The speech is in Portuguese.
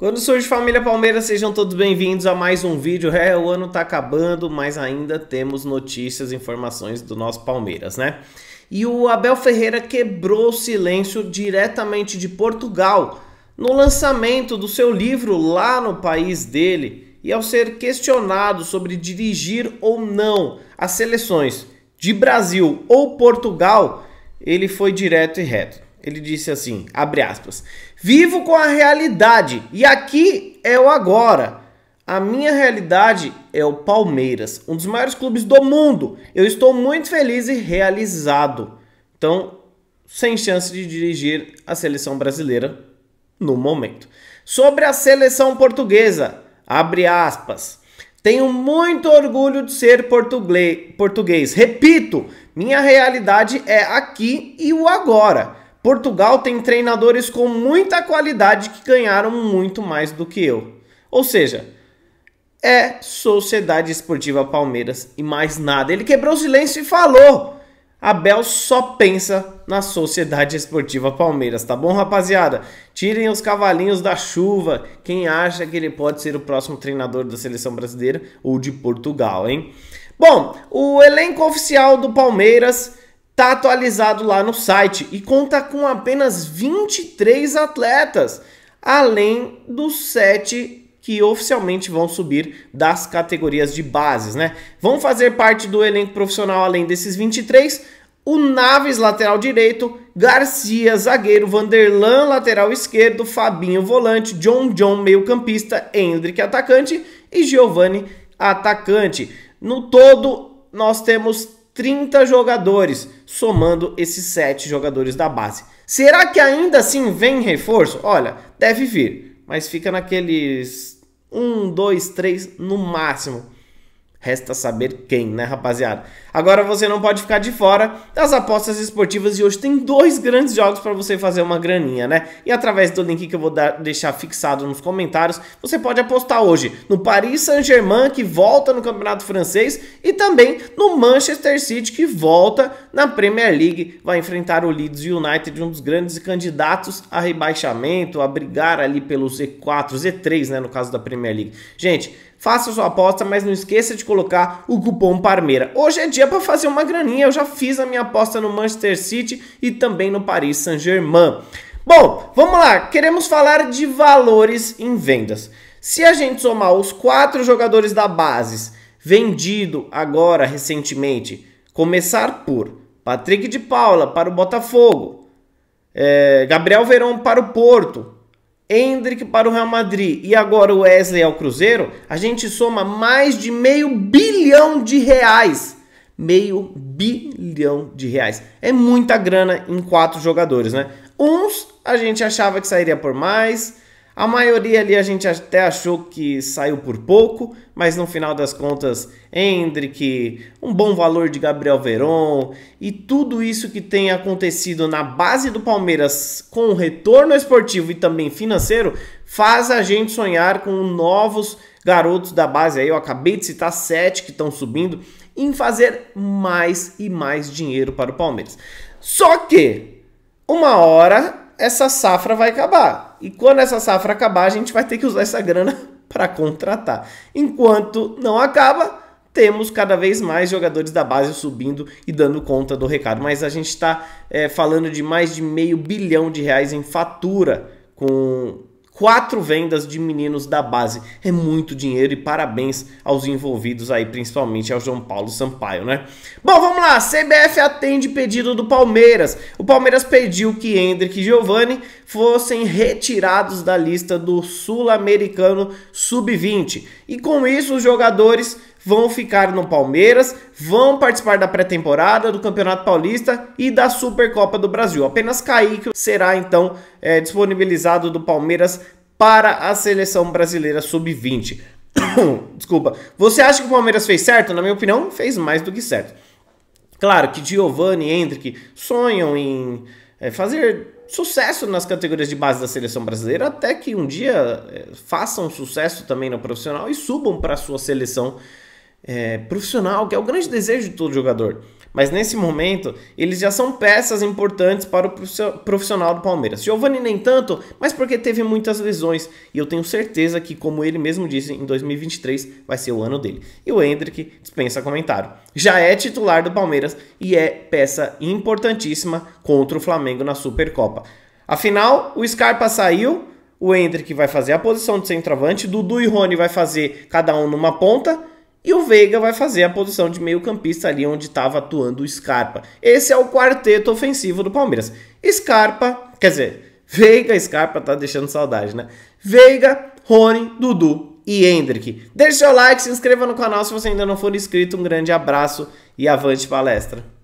Quando surge família Palmeiras, sejam todos bem-vindos a mais um vídeo. É, o ano tá acabando, mas ainda temos notícias, informações do nosso Palmeiras, né? E o Abel Ferreira quebrou o silêncio diretamente de Portugal no lançamento do seu livro lá no país dele e ao ser questionado sobre dirigir ou não as seleções de Brasil ou Portugal, ele foi direto e reto. Ele disse assim, abre aspas: "Vivo com a realidade e aqui é o agora. A minha realidade é o Palmeiras, um dos maiores clubes do mundo. Eu estou muito feliz e realizado." Então, sem chance de dirigir a seleção brasileira no momento. Sobre a seleção portuguesa, abre aspas. Tenho muito orgulho de ser português. Repito, minha realidade é aqui e o agora. Portugal tem treinadores com muita qualidade que ganharam muito mais do que eu. Ou seja, é Sociedade Esportiva Palmeiras e mais nada. Ele quebrou o silêncio e falou. Abel só pensa na Sociedade Esportiva Palmeiras, tá bom, rapaziada? Tirem os cavalinhos da chuva. Quem acha que ele pode ser o próximo treinador da seleção brasileira ou de Portugal, hein? Bom, o elenco oficial do Palmeiras tá atualizado lá no site e conta com apenas 23 atletas, além dos 7 que oficialmente vão subir das categorias de bases, né? Vão fazer parte do elenco profissional além desses 23, o Naves lateral direito, Garcia zagueiro, Vanderlan lateral esquerdo, Fabinho volante, John John meio-campista, Hendrick atacante e Giovani atacante. No todo, nós temos 30 jogadores, somando esses 7 jogadores da base. Será que ainda assim vem reforço? Olha, deve vir, mas fica naqueles 1, 2, 3 no máximo Resta saber quem, né, rapaziada? Agora você não pode ficar de fora das apostas esportivas e hoje tem dois grandes jogos para você fazer uma graninha, né? E através do link que eu vou dar, deixar fixado nos comentários, você pode apostar hoje no Paris Saint-Germain, que volta no Campeonato Francês, e também no Manchester City, que volta na Premier League. Vai enfrentar o Leeds United, um dos grandes candidatos a rebaixamento, a brigar ali pelo Z4, Z3, né, no caso da Premier League. Gente faça sua aposta, mas não esqueça de colocar o cupom Parmeira. Hoje é dia para fazer uma graninha, eu já fiz a minha aposta no Manchester City e também no Paris Saint-Germain. Bom, vamos lá, queremos falar de valores em vendas. Se a gente somar os quatro jogadores da base vendido agora recentemente, começar por Patrick de Paula para o Botafogo, é, Gabriel Verão para o Porto, Hendrick para o Real Madrid e agora o Wesley ao Cruzeiro, a gente soma mais de meio bilhão de reais. Meio bilhão de reais. É muita grana em quatro jogadores, né? Uns a gente achava que sairia por mais, a maioria ali a gente até achou que saiu por pouco, mas no final das contas, Hendrick, um bom valor de Gabriel Veron e tudo isso que tem acontecido na base do Palmeiras com o retorno esportivo e também financeiro faz a gente sonhar com novos garotos da base. Aí eu acabei de citar sete que estão subindo em fazer mais e mais dinheiro para o Palmeiras. Só que uma hora essa safra vai acabar. E quando essa safra acabar, a gente vai ter que usar essa grana para contratar. Enquanto não acaba, temos cada vez mais jogadores da base subindo e dando conta do recado. Mas a gente está é, eh, falando de mais de meio bilhão de reais em fatura com quatro vendas de meninos da base. É muito dinheiro e parabéns aos envolvidos aí, principalmente ao João Paulo Sampaio, né? Bom, vamos lá. CBF atende pedido do Palmeiras. O Palmeiras pediu que Hendrick e Giovani fossem retirados da lista do Sul-Americano Sub-20. E com isso, os jogadores vão ficar no Palmeiras, vão participar da pré-temporada, do Campeonato Paulista e da Supercopa do Brasil. Apenas Kaique será então é, disponibilizado do Palmeiras para a seleção brasileira sub-20. Desculpa. Você acha que o Palmeiras fez certo? Na minha opinião, fez mais do que certo. Claro que Giovanni e Hendrick sonham em eh, fazer sucesso nas categorias de base da seleção brasileira, até que um dia eh, façam sucesso também no profissional e subam para a sua seleção é, profissional, que é o grande desejo de todo jogador. Mas nesse momento, eles já são peças importantes para o profissional do Palmeiras. Giovani nem tanto, mas porque teve muitas lesões. E eu tenho certeza que, como ele mesmo disse, em 2023 vai ser o ano dele. E o Hendrick dispensa comentário. Já é titular do Palmeiras e é peça importantíssima contra o Flamengo na Supercopa. Afinal, o Scarpa saiu, o Hendrick vai fazer a posição de centroavante, Dudu e Rony vai fazer cada um numa ponta e o Veiga vai fazer a posição de meio-campista ali onde estava atuando o Scarpa. Esse é o quarteto ofensivo do Palmeiras. Scarpa, quer dizer, Veiga, Scarpa tá deixando saudade, né? Veiga, Rony, Dudu e Hendrick. Deixe seu like, se inscreva no canal se você ainda não for inscrito. Um grande abraço e avante palestra.